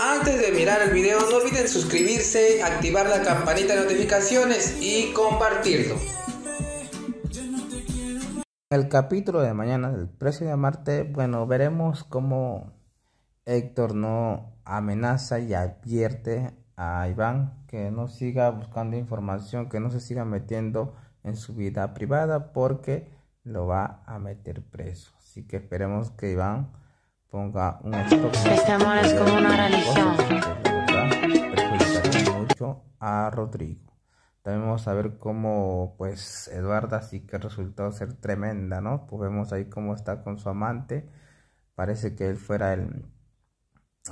Antes de mirar el video no olviden suscribirse, activar la campanita de notificaciones y compartirlo. El capítulo de mañana del precio de Marte, bueno, veremos cómo Héctor no amenaza y advierte a Iván que no siga buscando información, que no se siga metiendo en su vida privada porque lo va a meter preso. Así que esperemos que Iván ponga un este stop. Este amor es como una religión. mucho a Rodrigo. También vamos a ver cómo, pues, Eduarda sí que resultó ser tremenda, ¿no? Pues vemos ahí cómo está con su amante. Parece que él fuera el,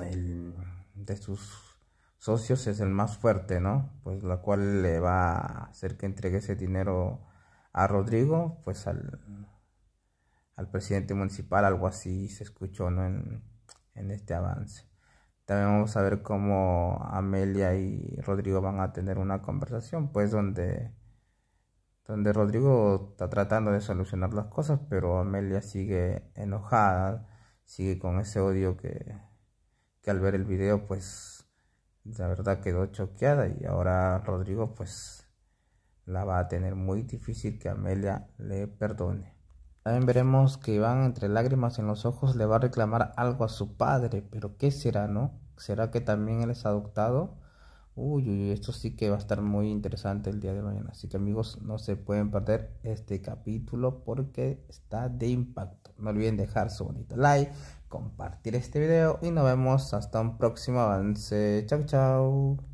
el de sus socios es el más fuerte, ¿no? Pues la cual le va a hacer que entregue ese dinero a Rodrigo, pues al al presidente municipal, algo así se escuchó en, este avance. También vamos a ver cómo Amelia y Rodrigo van a tener una conversación, pues donde, donde Rodrigo está tratando de solucionar las cosas, pero Amelia sigue enojada, sigue con ese odio que, que al ver el video, pues la verdad quedó choqueada y ahora Rodrigo pues la va a tener muy difícil que Amelia le perdone. También veremos que Iván, entre lágrimas en los ojos, le va a reclamar algo a su padre. Pero ¿qué será, no? ¿Será que también él es adoptado? Uy, uy, esto sí que va a estar muy interesante el día de mañana. Así que amigos, no se pueden perder este capítulo porque está de impacto. No olviden dejar su bonito like, compartir este video y nos vemos hasta un próximo avance. Chao, chao.